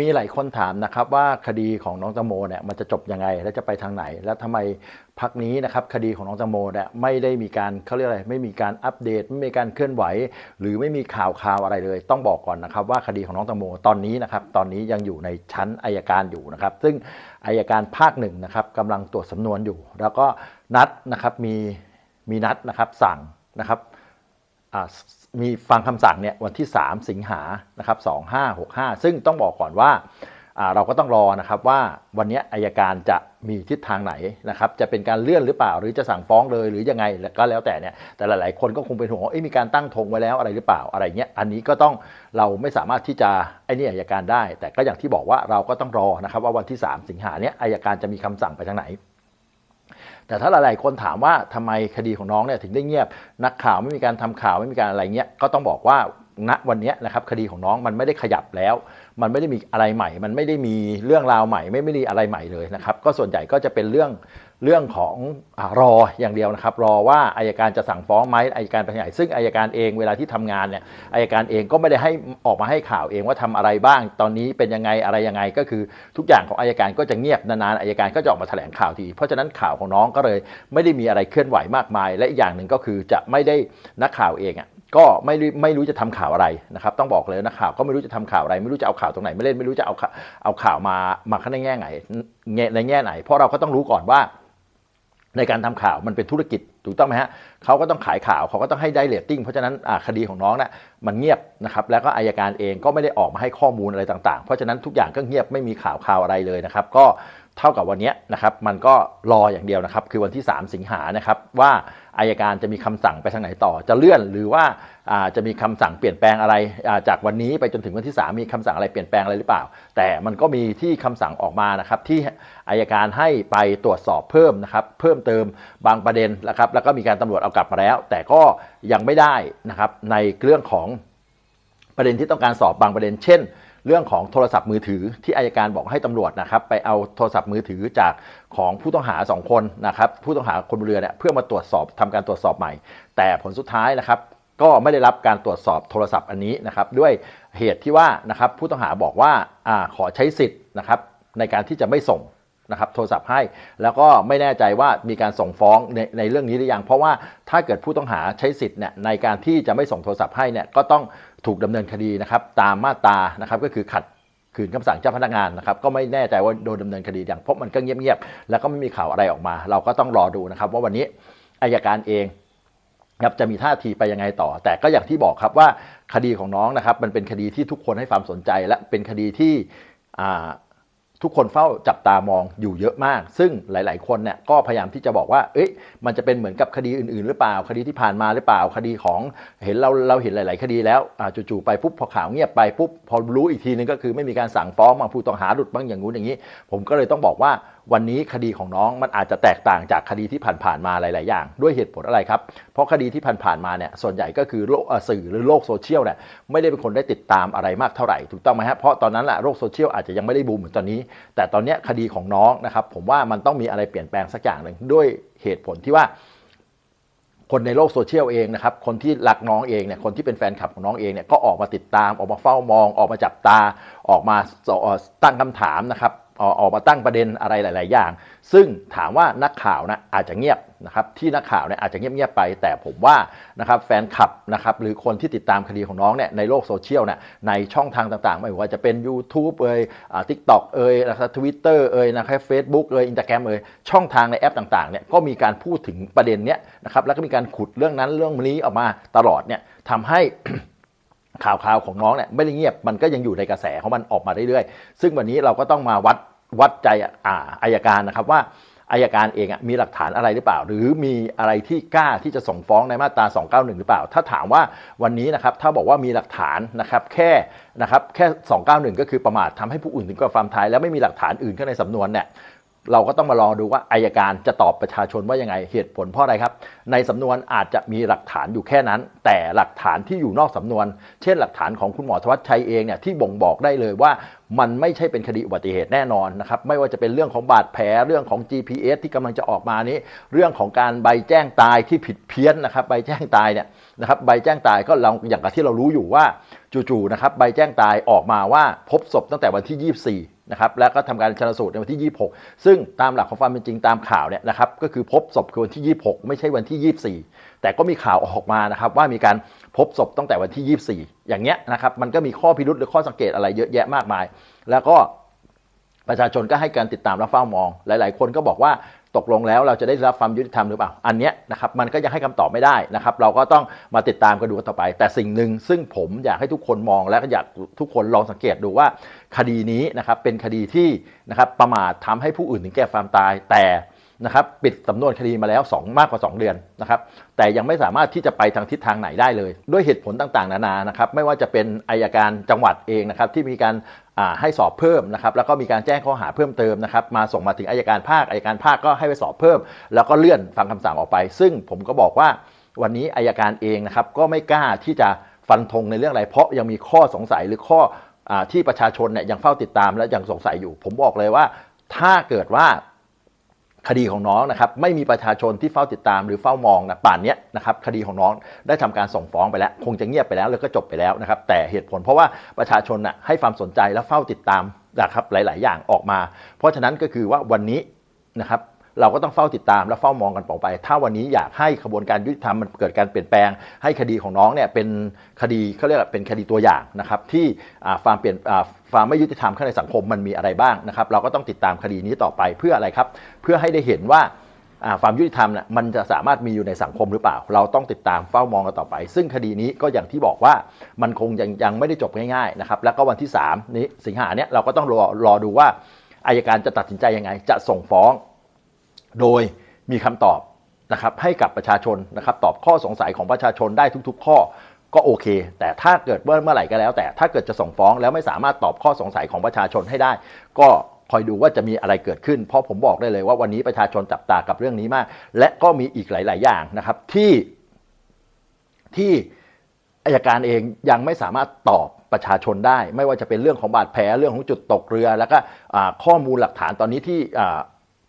มีหลายคนถามนะครับ ว่าคดีของน้องตังโมเนี่ยมันจะจบยังไงและจะไปทางไหน และทำไมพักนี้นะครับ คดีของน้องตังโมเนี่ยไม่ได้มีการเขาเรียกอะไรไม่มีการอัปเดต ไม่มีการเคลื่อนไหว หรือไม่มีข่าวข่าวอะไรเลยต้องบอกก่อนนะครับ ว่าคดีของน้องตังโมตอนนี้นะครับ ตอนนี้ยังอยู่ในชั้นอายการอยู่นะครับ ซึ่งอายการภาคหนึ่งนะครับกำลังตรวจสำนวนอยู่ แล้วก็นัดนะครับมีมีนัดนะครับสั่งนะครับมีฟังคำสั่งเนี่ยวันที่ 3 สิงหานะครับ2565 ซึ่งต้องบอกก่อนว่า เราก็ต้องรอนะครับว่า วันนี้อายการจะมีทิศทางไหนนะครับจะเป็นการเลื่อนหรือเปล่าหรือจะสั่งฟ้องเลยหรือยังไงก็แล้วแต่เนี่ยแต่หลายๆ คนก็คงเป็นห่วงว่ามีการตั้งธงไว้แล้วอะไรหรือเปล่าอะไรเงี้ยอันนี้ก็ต้องเราไม่สามารถที่จะไอ้นี่อายการได้ แต่ก็อย่างที่บอกว่าเราก็ต้องรอนะครับว่าวันที่ 3 สิงหาเนี่ยอายการจะมีคำสั่งไปทางไหนแต่ถ้าหลายๆคนถามว่าทำไมคดีของน้องเนี่ยถึงได้เงียบ นักข่าวไม่มีการทำข่าวไม่มีการอะไรเงี้ย ก็ต้องบอกว่าณวันนี้นะครับคดีของน้องมันไม่ได้ขยับแล้ว มันไม่ได้มีอะไรใหม่ มันไม่ได้มีเรื่องราวใหม่ ไม่ไม่ได้อะไรใหม่เลยนะครับก็ส่วนใหญ่ก็จะเป็นเรื่องเรื่องของอรออย่างเดียวนะครับ รอว่าอายการจะสั่งฟ้องไหมอายการเป็นไห่ซึ่งอายการเองเวลาที่ทำงานเนี่ยอายการเองก็ไม่ได้ให้ออกมาให้ข่าวเองว่าทำอะไรบ้าง ตอนนี้เป็นยังไงอะไรยังไง ก็คือทุกอย่างของอายการก็จะเงียบนานๆอายการก็จะออกมาแถลงข่าวทีเพราะฉะนั้นข่าวของน้องก็เลยไม่ได้มีอะไรเคลื่อนไหวมากมาย และอย่างหนึ่งก็คือจะไม่ได้นักข่าวเองอก็ไม่ไม่รู้จะทำข่าวอะไรนะครับ ต้องบอกเลยนะข่าวก็ไม่รู้จะทำข่าวอะไร ไม่รู้จะเอาข่าวตรงไหนไม่เล่นไม่รู้จะเอาเอาข่าวมามาข้างในแง่ไหนในแง่ไหน เพราะเราก็ต้องรู้ก่อนว่าในการทำข่าวมันเป็นธุรกิจถูกต้องไหมฮะเขาก็ต้องขายข่าวเขาก็ต้องให้ได้เรตติ้งเพราะฉะนั้นคดีของน้องนะ่ะมันเงียบนะครับแล้วก็อายการเองก็ไม่ได้ออกมาให้ข้อมูลอะไรต่างๆ เพราะฉะนั้นทุกอย่างก็เงียบไม่มีข่าวข่าวอะไรเลยนะครับก็เท่ากับวันนี้นะครับมันก็รออย่างเดียวนะครับ คือวันที่ 3 สิงหานะครับว่าอายการจะมีคำสั่งไปทางไหนต่อ จะเลื่อนหรือว่าจะมีคำสั่งเปลี่ยนแปลงอะไรจากวันนี้ไปจนถึงวันที่ 3 มีคำสั่งอะไรเปลี่ยนแปลงอะไรหรือเปล่า แต่มันก็มีที่คำสั่งออกมานะครับที่อายการให้ไปตรวจสอบเพิ่มนะครับเพิ่มเติมบางประเด็นนะครับแล้วก็มีการตำรวจเอากลับมาแล้ว แต่ก็ยังไม่ได้นะครับในเรื่องของประเด็นที่ต้องการสอบบางประเด็น เช่นเรื่องของโทรศัพท์มือถือที่อายการบอกให้ตำรวจนะครับ ไปเอาโทรศัพท์มือถือจากของผู้ต้องหา2คนนะครับ ผู้ต้องหาคนเรือเนี่ยเพื่อมาตรวจสอบ ทำการตรวจสอบใหม่ แต่ผลสุดท้ายนะครับ ก็ไม่ได้รับการตรวจสอบโทรศัพท์อันนี้นะครับด้วยเหตุที่ว่านะครับผู้ต้องหาบอกว่าอขอใช้สิทธิ์นะครับ ในการที่จะไม่ส่งนะครับโทรศัพท์ให้แล้วก็ไม่แน่ใจว่ามีการส่งฟ้องในในเรื่องนี้หรือยังเพราะว่าถ้าเกิดผู้ต้องหาใช้สิทธิ์เนี่ยในการที่จะไม่ส่งโทรศัพท์ให้เนี่ยก็ต้องถูกดำเนินคดีนะครับตามมาตรานะครับก็คือขัดขืนคำสั่งเจ้าพนักงานนะครับก็ไม่แน่ใจว่าโดนดำเนินคดีอย่างเพราะมันก็เงียบๆแล้วก็ไม่มีข่าวอะไรออกมา เราก็ต้องรอดูนะครับว่าวันนี้อายการเองครับจะมีท่าทีไปยังไงต่อ แต่ก็อย่างที่บอกครับว่าคดีของน้องนะครับมันเป็นคดีที่ทุกคนให้ความสนใจ และเป็นคดีที่ทุกคนเฝ้าจับตามองอยู่เยอะมาก ซึ่งหลาย ๆคนเนี่ยก็พยายามที่จะบอกว่า เอ๊ะมันจะเป็นเหมือนกับคดีอื่น ๆ หรือเปล่า คดีที่ผ่านมาหรือเปล่า คดีของเห็นเราเราเห็นหลาย ๆ คดีแล้วจู่ ๆ ไปปุ๊บ พอข่าวเงียบไปปุ๊บ พอรู้อีกทีนึงก็คือไม่มีการสั่งฟ้องมาผู้ต้องหาหลุดบ้างอย่างงู้นอย่างนี้ ผมก็เลยต้องบอกว่าวันนี้คดีของน้องมันอาจจะแตกต่างจากคดีที่ผ่านๆ มาหลายๆอย่างด้วยเหตุผลอะไรครับเพราะคดีที่ผ่านๆมาเนี่ยส่วนใหญ่ก็คือสื่อหรือโลกโซเชียลเนี่ยไม่ได้เป็นคนได้ติดตามอะไรมากเท่าไหร่ถูกต้องไหมฮะเพราะตอนนั้นแหละโลกโซเชียลอาจจะยังไม่ได้บูมเหมือนตอนนี้ แต่ตอนนี้คดีของน้องนะครับ ผมว่ามันต้องมีอะไรเปลี่ยนแปลงสักอย่างหนึ่งด้วยเหตุผลที่ว่า คนในโลกโซเชียลเองนะครับคนที่รักน้องเองเนี่ยคนที่เป็นแฟนคลับของน้องเองเนี่ยก็ออกมาติดตามออกมาเฝ้ามองออกมาจับตา ออกมาตั้งคำถามนะครับออกมาตั้งประเด็นอะไรหลายๆ อย่าง ซึ่งถามว่านักข่าวนะอาจจะเงียบนะครับที่นักข่าวเนี่ยอาจจะเงียบๆไป แต่ผมว่านะครับแฟนคลับนะครับ หรือคนที่ติดตามคดีของน้องเนี่ยในโลกโซเชียลเนี่ยในช่องทางต่างๆ ไม่ว่าจะเป็น YouTube เอ่ยทิกตอกเอ่ยนะครับทวิตเตอร์เอ่ยนะครับเฟซบุ๊กเอ่ยอินสตาแกรมเอ่ยช่องทางในแอปต่าง ๆเนี่ยก็มีการพูดถึงประเด็นเนี้ยนะครับแล้วก็มีการขุดเรื่องนั้นเรื่องนี้ออกมาตลอดเนี่ยทำให้ข่าวข่าวของน้องเนี่ยไม่ได้เงียบมันก็ยังอยู่ในกระแสของมันออกมาเรื่อยๆ ซึ่งวันนี้เราก็ต้องมาวัดวัดใจอ่าอายการนะครับว่าอายการเองมีหลักฐานอะไรหรือเปล่า หรือมีอะไรที่กล้าที่จะส่งฟ้องในมาตรา291 หรือเปล่า ถ้าถามว่าวันนี้นะครับถ้าบอกว่ามีหลักฐานนะครับแค่นะครับแค่ 291 ก็คือประมาททำให้ผู้อื่นถึงกับความตายแล้วไม่มีหลักฐานอื่นเข้าในสำนวนเนี่ยเราก็ต้องมารอดูว่าอายการจะตอบประชาชนว่ายังไงเหตุผลเพราะอะไรครับ ในสำนวนอาจจะมีหลักฐานอยู่แค่นั้น แต่หลักฐานที่อยู่นอกสำนวน เช่นหลักฐานของคุณหมอธวัชชัยเองเนี่ยที่บ่งบอกได้เลยว่า มันไม่ใช่เป็นคดีอุบัติเหตุแน่นอนนะครับไม่ว่าจะเป็นเรื่องของบาดแผลเรื่องของ GPS ที่กำลังจะออกมานี้ เรื่องของการใบแจ้งตายที่ผิดเพี้ยนนะครับใบแจ้งตายเนี่ยนะครับใบแจ้งตายก็เราอย่างที่เรารู้อยู่ว่าจู่ๆนะครับใบแจ้งตายออกมาว่าพบศพ ตั้งแต่วันที่ 24นะครับแล้วก็ทำการชนสูตรในวันที่ 26 ซึ่งตามหลักของความเป็นจริงตามข่าวเนี่ยนะครับ ก็คือพบศพคือวันที่ 26 ไม่ใช่วันที่ 24 แต่ก็มีข่าวออกมานะครับว่ามีการพบศพตั้งแต่วันที่ 24 อย่างเงี้ยนะครับมันก็มีข้อพิรุษหรือข้อสังเกตอะไรเยอะแยะมากมาย แล้วก็ประชาชนก็ให้การติดตามและเฝ้ามอง หลาย ๆ คนก็บอกว่าตกลงแล้วเราจะได้รับความยุติธรรมหรือเปล่าอันนี้นะครับมันก็ยังให้คำตอบไม่ได้นะครับเราก็ต้องมาติดตามกันดูต่อไป แต่สิ่งหนึ่งซึ่งผมอยากให้ทุกคนมองและก็อยากทุกคนลองสังเกตดูว่าคดีนี้นะครับเป็นคดีที่นะครับประมาททำให้ผู้อื่นถึงแก่ความตายแต่นะครับปิดสำนวนคดีมาแล้ว 2 มากกว่า 2เดือนนะครับ แต่ยังไม่สามารถที่จะไปทางทิศทางไหนได้เลย ด้วยเหตุผลต่าง ๆ นานานะครับไม่ว่าจะเป็นอายการจังหวัดเองนะครับที่มีการให้สอบเพิ่มนะครับแล้วก็มีการแจ้งข้อหาเพิ่มเติมนะครับมาส่งมาถึงอายการภาคอายการภาคก็ให้ไปสอบเพิ่มแล้วก็เลื่อนฟังคำสั่งออกไป ซึ่งผมก็บอกว่า วันนี้อายการเองนะครับก็ไม่กล้าที่จะฟันธงในเรื่องอะไร เพราะยังมีข้อสงสัยหรือข้ออที่ประชาชนเนี่ยยังเฝ้าติดตามและยังสงสัยอยู่ ผมบอกเลยว่า ถ้าเกิดว่าคดีของน้องนะครับไม่มีประชาชนที่เฝ้าติดตามหรือเฝ้ามองนะป่านนี้นะครับคดีของน้องได้ทำการส่งฟ้องไปแล้ว คงจะเงียบไปแล้วแล้วก็จบไปแล้วนะครับ แต่เหตุผลเพราะว่าประชาชนนะให้ความสนใจและเฝ้าติดตามนะครับหลาย ๆ อย่างออกมา เพราะฉะนั้นก็คือว่าวันนี้นะครับเราก็ต้องเฝ้าติดตามและเฝ้ามองกันต่อไป ถ้าวันนี้อยากให้ขบวนการยุติธรรมมันเกิดการเปลี่ยนแปลงให้คดีของน้องเนี่ยเป็นคดีเขาเรียกเป็นคดีตัวอย่างนะครับที่ความเปลี่ยนความไม่ยุติธรรมข้างในสังคมมันมีอะไรบ้างนะครับ เราก็ต้องติดตามคดีนี้ต่อไปเพื่ออะไรครับ เพื่อให้ได้เห็นว่าความยุติธรรมเนี่ยมันจะสามารถมีอยู่ในสังคมหรือเปล่า เราต้องติดตามเฝ้ามองกันต่อไป ซึ่งคดีนี้ก็อย่างที่บอกว่ามันคงยังยังไม่ได้จบง่ายๆนะครับแล้วก็วันที่3นี้สิงหาเนี่ยเราก็ต้องรอรอดูว่าอายการจะตัดสินใจยังไง จะส่งฟ้องโดยมีคำตอบนะครับให้กับประชาชนนะครับ ตอบข้อสงสัยของประชาชนได้ทุก ๆ ข้อก็โอเค แต่ถ้าเกิดเมื่อไหร่ก็แล้ว แต่ถ้าเกิดจะส่งฟ้องแล้วไม่สามารถตอบข้อสงสัยของประชาชนให้ได้ ก็คอยดูว่าจะมีอะไรเกิดขึ้น เพราะผมบอกได้เลยว่า วันนี้ประชาชนจับตากับเรื่องนี้มาก และก็มีอีกหลายๆ อย่างนะครับ ที่ที่อายการเองยังไม่สามารถตอบประชาชนได้ ไม่ว่าจะเป็นเรื่องของบาดแผลเรื่องของจุดตกเรือ แล้วก็ข้อมูลหลักฐานตอนนี้ที่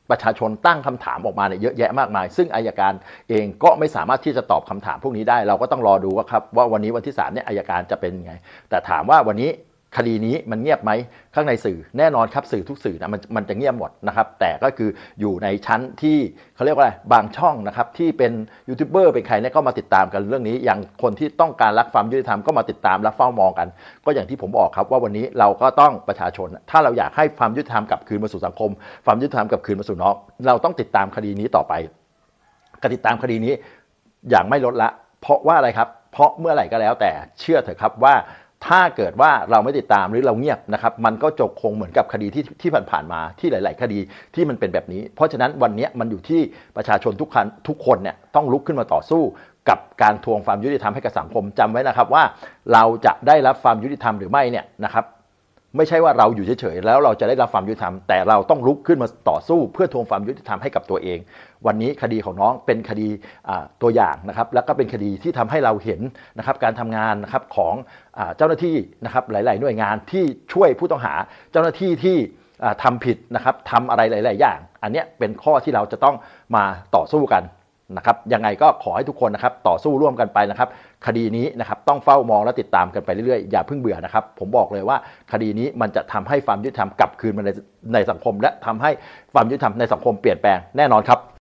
ประชาชนตั้งคำถามออกมาเนี่ยเยอะแยะมากมาย ซึ่งอายการเองก็ไม่สามารถที่จะตอบคำถามพวกนี้ได้ เราก็ต้องรอดูว่าครับว่าวันนี้วันที่สามเนี่ยอายการจะเป็นไง แต่ถามว่าวันนี้คดีนี้มันเงียบไหมข้างในสื่อแน่นอนครับสื่อทุกสื่อนะมันมันจะเงียบหมดนะครับแต่ก็คืออยู่ในชั้นที่เขาเรียกว่าอะไรบางช่องนะครับที่เป็นยูทูบเบอร์เป็นใครเนี่ยก็มาติดตามกันเรื่องนี้ อย่างคนที่ต้องการรักความยุติธรรมก็มาติดตามรับเฝ้ามองกัน ก็อย่างที่ผมบอกครับว่าวันนี้เราก็ต้องประชาชน ถ้าเราอยากให้ความยุติธรรมกลับคืนมาสู่สังคม ความยุติธรรมกลับคืนมาสู่น้องเราต้องติดตามคดีนี้ต่อไปการติดตามคดีนี้อย่างไม่ลดละ เพราะว่าอะไรครับ เพราะเมื่อไหร่ก็แล้ว แต่เชื่อเถอะครับว่าถ้าเกิดว่าเราไม่ติดตามหรือเราเงียบนะครับ มันก็จบคงเหมือนกับคดีที่ที่ผ่านๆมาที่หลาย ๆ คดีที่มันเป็นแบบนี้ เพราะฉะนั้นวันนี้มันอยู่ที่ประชาชนทุกคนทุกคนเนี่ยต้องลุกขึ้นมาต่อสู้ กับการทวงความยุติธรรมให้กับสังคม จำไว้นะครับว่าเราจะได้รับความยุติธรรมหรือไม่เนี่ยนะครับไม่ใช่ว่าเราอยู่เฉยๆแล้วเราจะได้รับความยุติธรรมแต่เราต้องลุกขึ้นมาต่อสู้เพื่อทวงความยุติธรรมให้กับตัวเอง วันนี้คดีของน้องเป็นคดีตัวอย่างนะครับแล้วก็เป็นคดีที่ทำให้เราเห็นนะครับการทำงานนะครับของเจ้าหน้าที่นะครับหลาย ๆ หน่วยงานที่ช่วยผู้ต้องหาเจ้าหน้าที่ที่ทำผิดนะครับทำอะไรหลาย ๆ อย่าง อันนี้เป็นข้อที่เราจะต้องมาต่อสู้กันนะครับยังไงก็ขอให้ทุกคนนะครับต่อสู้ร่วมกันไปนะครับคดีนี้นะครับต้องเฝ้ามองและติดตามกันไปเรื่อยๆ อย่าเพิ่งเบื่อนะครับผมบอกเลยว่าคดีนี้มันจะทำให้ความยุติธรรมกลับคืนมาในในสังคม และทำให้ความยุติธรรมในสังคมเปลี่ยนแปลงแน่นอนครับ